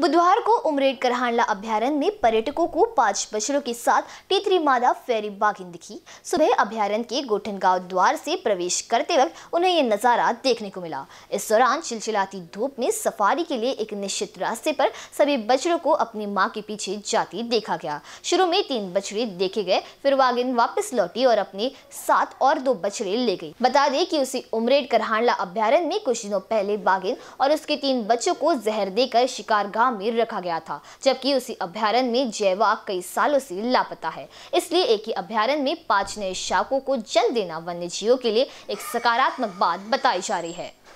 बुधवार को उमरेड करहांडला अभ्यारण्य में पर्यटकों को पांच बछड़ों के साथ टीतरी मादा फेरी बागिन दिखी सुबह अभ्यारण्य के गोठन गांव द्वार से प्रवेश करते वक्त उन्हें ये नज़ारा देखने को मिला इस दौरान चिलचिलाती धूप में सफारी के लिए एक निश्चित रास्ते पर सभी बछड़ों को अपनी माँ के पीछे जाती देखा गया शुरू में तीन बछड़े देखे गए फिर वागिन वापिस लौटी और अपने साथ और दो बछड़े ले गयी बता दें की उसी उमरेड करहांडला अभ्यारण्य में कुछ दिनों पहले बागिन और उसके तीन बच्चों को जहर देकर गांव में रखा गया था जबकि उसी अभ्यारण में जयवा कई सालों से लापता है इसलिए एक ही अभ्यारण में पांच नए शाकों को जन्म देना वन्य जीवों के लिए एक सकारात्मक बात बताई जा रही है